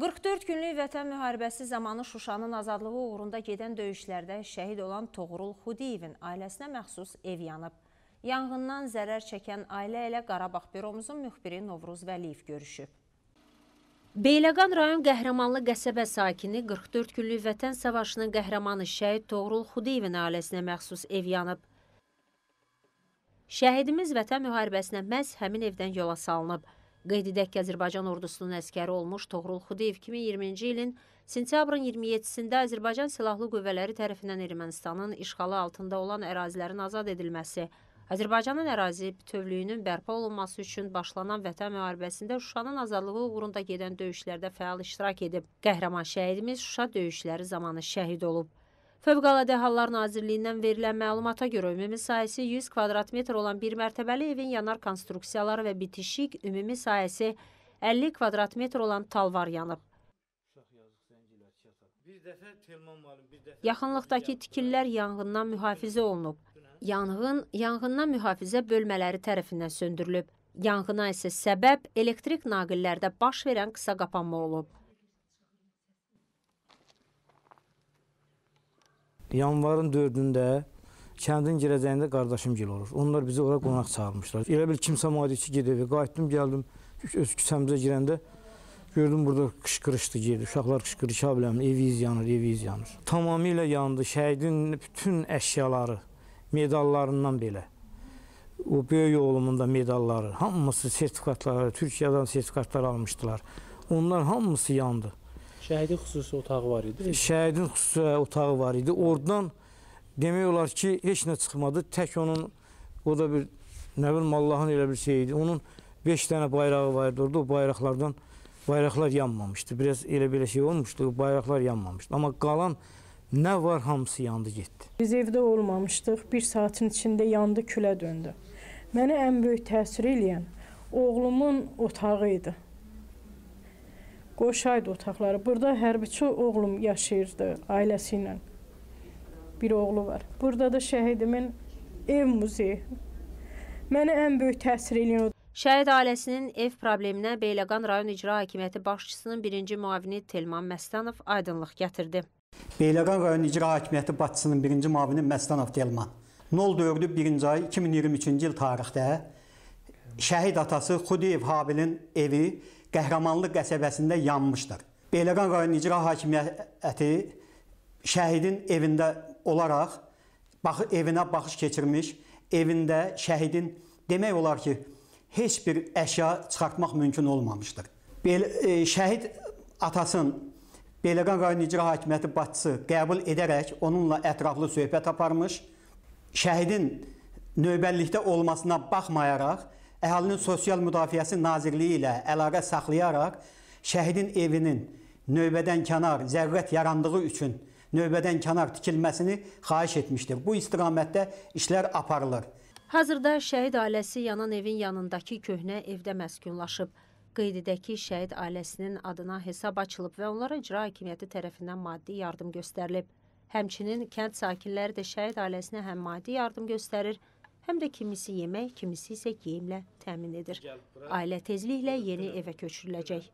44 günlük vətən müharibəsi zamanı Şuşanın azadlığı uğrunda gedən döyüşlərdə şəhid olan Toğrul Xudiyevin ailəsinə məxsus ev yanıb. Yanğından zərər çəkən ailə ilə Qarabağ büromuzun müxbiri Novruz Vəliyev görüşüb. Beyləqan rayon qəhrəmanlı qəsəbə sakini 44 günlük vətən savaşının qəhrəmanı şəhid Toğrul Xudiyevin ailəsinə məxsus ev yanıb. Şəhidimiz vətən müharibəsinə məhz həmin evdən yola salınıb. Qeyd edək ki, Azərbaycan ordusunun əskəri olmuş Toğrul Xudiyev 2020-ci ilin sentyabrın 27-də Azərbaycan Silahlı Qüvvələri tərəfindən Ermənistanın işğalı altında olan ərazilərin azad edilməsi, Azərbaycanın ərazi bütövlüyünün bərpa olunması üçün başlanan vətən müharibəsində Şuşanın azadlığı uğrunda gedən döyüşlərdə fəal iştirak edib. Qəhrəman şəhidimiz Şuşa döyüşləri zamanı şəhid olub. Fövqəladə Hallar Nazirliyindən verilən məlumata görə ümumi sayəsi 100 kvadrat metr olan bir mərtəbəli evin yanar konstruksiyaları və bitişik ümumi sayəsi 50 kvadrat metr olan talvar yanıb. Yaxınlıqdakı tikillər yanğından mühafizə olunub. Yanğın yanğından mühafizə bölmələri tərəfindən söndürülüb. Yanğına isə səbəb elektrik naqillərdə baş verən qısa qapanma olub. yanvarın 4-də kəndin girəcəyində qardaşım gil olur. Onlar bizi ora qonaq çağırmışlar. Elə bil kimsə madiçi gedib, qayıtdım, gəldim, öz küçəmizə girəndə gördüm burada qışqırışdı gedir. Uşaqlar qışqırışa biləmir, evimiz yanır, evimiz yanır. Tamamilə yandı. Şəhidin bütün əşyaları, medallarından belə. O böyük oğlumun da medalları, hamısı sertifikatları, Türkiyədən sertifikatlar almışdılar. Onlar hamısı yandı. Şəhidin xüsusi otağı var idi. Şəhidin xüsusi otağı var idi. Oradan demək olar ki, heç nə çıxmadı. Tək onun, o da bir, nə bilim, Allahın elə bir şey idi. Onun 5 dənə bayrağı var idi orada. O bayraqlardan, bayraqlar yanmamışdı. Biraz elə belə şey olmuşdu, o bayraqlar yanmamışdı. Amma qalan nə var hamısı yandı getdi. Biz evdə olmamışdıq. Bir saatin içində yandı, külə döndü. Mənə ən böyük təsir eləyən oğlumun otağı idi. Qoşaydı otaqları. Burada hərbiçi oğlum yaşayırdı ailəsi ilə. Bir oğlu var. Burada da şəhidimin ev muzeyi. Mənə ən böyük təsir eləyən Şəhid ailəsinin ev probleminə Beyləqan rayon icra hakimiyyəti başçısının birinci müavini Telman Məstanov aydınlıq gətirdi. Beyləqan rayon icra hakimiyyəti başçısının birinci müavini Məstanov Telman 04-1-ci ay 2023-cü il tarixdə şəhid atası Xudiyev Habilin evi Qəhrəmanlı qəsəbəsində yanmışdır. Beyləqan rayon icra hakimiyyəti şəhidin evində olaraq bax, evinə baxış keçirmiş, evində şəhidin demək olar ki, heç bir əşya çıxartmaq mümkün olmamışdır. Bel, e, şəhid atasının Beyləqan rayon icra hakimiyyəti başçısı qəbul edərək onunla ətraflı söhbət aparmış. Şəhidin növbəllikdə olmasına baxmayaraq Əhalinin Sosial Müdafiəsi Nazirliyi ilə əlaqə saxlayaraq şəhidin evinin növbədən kənar zərurət yarandığı üçün növbədən kənar tikilməsini xahiş etmişdir. Bu istiqamətdə işlər aparılır. Hazırda şəhid ailəsi yanan evin yanındakı köhnə evdə məskunlaşıb. Qeyd edək ki, şəhid ailəsinin adına hesab açılıb və onlara icra hakimiyyəti tərəfindən maddi yardım göstərilib. Həmçinin kənd sakinləri də şəhid ailəsinə həm maddi yardım göstərir, həm də kimisi yemək, kimisi isə geyimlə təmin edir. Ailə tezliklə yeni evə köçürüləcək.